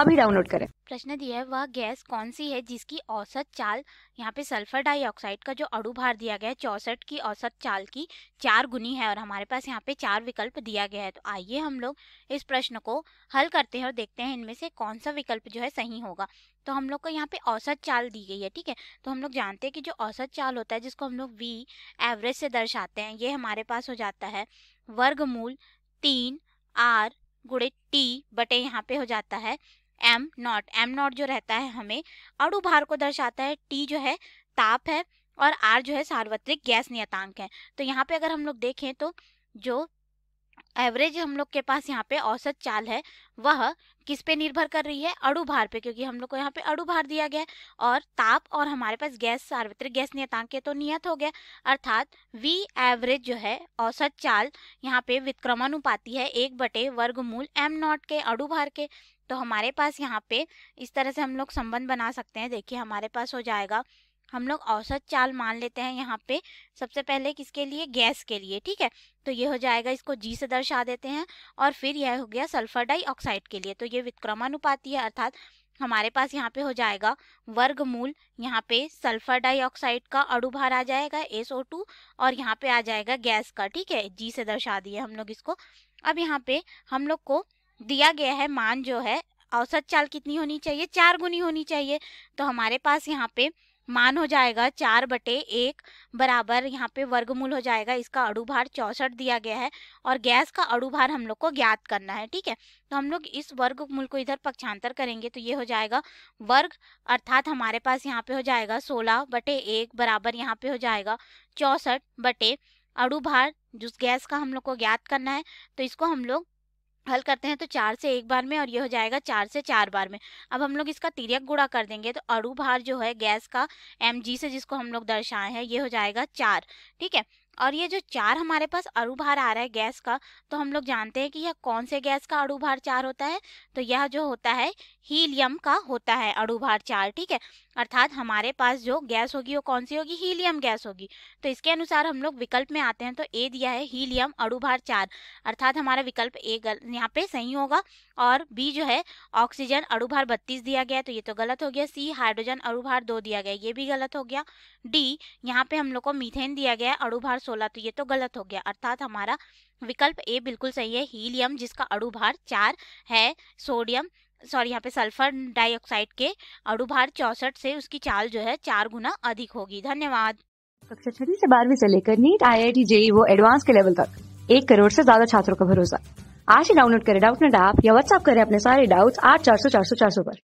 अभी डाउनलोड करें प्रश्न दिया है वह गैस कौन सी है जिसकी औसत चाल यहाँ पे सल्फर डाइऑक्साइड का जो अड़ु भार दिया गया है चौसठ की औसत चाल की चार गुनी है और हमारे पास यहाँ पे चार विकल्प दिया गया है तो आइए हम लोग इस प्रश्न को हल करते हैं और देखते हैं इनमें से कौन सा विकल्प जो है सही होगा तो हम लोग को यहाँ पे औसत चाल दी गई है ठीक है तो हम लोग जानते हैं कि जो औसत चाल होता है जिसको हम लोग वी एवरेज से दर्शाते हैं ये हमारे पास हो जाता है वर्गमूल तीन आर गुड़े टी बटे यहाँ पे हो जाता है एम नॉट एम नॉट जो रहता है हमें अणु भार को दर्शाता है टी जो है ताप है और आर जो है सार्वत्रिक गैस नियतांक है तो यहाँ पे अगर हम लोग देखें तो जो एवरेज हम लोग के पास यहाँ पे औसत चाल है वह किस पे निर्भर कर रही है अड़ु भार पे क्योंकि हम लोग को यहाँ पे अड़ु भार दिया गया और ताप और हमारे पास गैस सार्वत्रिक गैस नियतांक के तो नियत हो गया अर्थात वी एवरेज जो है औसत चाल यहाँ पे विक्रमानुपाती है एक बटे वर्गमूल एम नॉट के अड़ु भार के तो हमारे पास यहाँ पे इस तरह से हम लोग संबंध बना सकते हैं देखिए हमारे पास हो जाएगा हम लोग औसत चाल मान लेते हैं यहाँ पे सबसे पहले किसके लिए गैस के लिए ठीक है तो ये हो जाएगा इसको जी से दर्शा देते हैं और फिर यह हो गया सल्फर डाइऑक्साइड के लिए तो ये विक्रमानुपाती है अर्थात हमारे पास यहाँ पे हो जाएगा वर्गमूल यहाँ पे सल्फर डाइऑक्साइड का अड़ुभार आ जाएगा SO2 और यहाँ पे आ जाएगा गैस का ठीक है जी से दर्शा दिए हम लोग इसको अब यहाँ पे हम लोग को दिया गया है मान जो है औसत चाल कितनी होनी चाहिए चार गुनी होनी चाहिए तो हमारे पास यहाँ पे मान हो जाएगा चार बटे एक बराबर यहाँ पे वर्गमूल हो जाएगा इसका अड़ुभार चौसठ दिया गया है और गैस का अड़ुभार हम लोग को ज्ञात करना है ठीक है तो हम लोग इस वर्गमूल को इधर पक्षांतर करेंगे तो ये हो जाएगा वर्ग अर्थात हमारे पास यहाँ पे हो जाएगा सोलह बटे एक बराबर यहाँ पे हो जाएगा चौसठ बटे अड़ुभार जिस गैस का हम लोग को ज्ञात करना है तो इसको हम लोग हल करते हैं तो चार से एक बार में और ये हो जाएगा चार से चार बार में अब हम लोग इसका तिरक गुड़ा कर देंगे तो अड़ू भार जो है गैस का एम जी से जिसको हम लोग दर्शाए हैं ये हो जाएगा चार ठीक है और ये जो चार हमारे पास अड़ुभार आ रहा है गैस का तो हम लोग जानते हैं कि यह कौन से गैस का अड़ुभार चार होता है तो यह जो होता है हीलियम का होता है अड़ुभार चार ठीक है अर्थात हमारे पास जो गैस होगी वो कौन सी होगी हीलियम गैस होगी तो इसके अनुसार हम लोग विकल्प में आते हैं तो ए दिया है हीलियम अड़ुभार चार अर्थात हमारा विकल्प ए गल यहाँ पे सही होगा और बी जो है ऑक्सीजन अड़ुभार बत्तीस दिया गया तो ये तो गलत हो गया सी हाइड्रोजन अड़ुभार दो दिया गया ये भी गलत हो गया डी यहाँ पे हम लोग को मीथेन दिया गया अड़ुभार सोलह तो ये तो गलत हो गया अर्थात हमारा विकल्प ए बिल्कुल सही है हीलियम जिसका अड़ुभार चार है सोडियम सॉरी यहाँ पे सल्फर डाइऑक्साइड के अड़ुभार चौसठ से उसकी चाल जो है चार गुना अधिक होगी धन्यवाद कक्षा छठी से बारहवीं से लेकर NEET I I T JEE वो एडवांस के लेवल तक एक करोड़ से ज्यादा छात्रों का भरोसा आज ही डाउनलोड करें डाउट नेट ऐप या व्हाट्सएप करें अपने सारे डाउट्स आठ चार सौ चार सौ चार सौ पर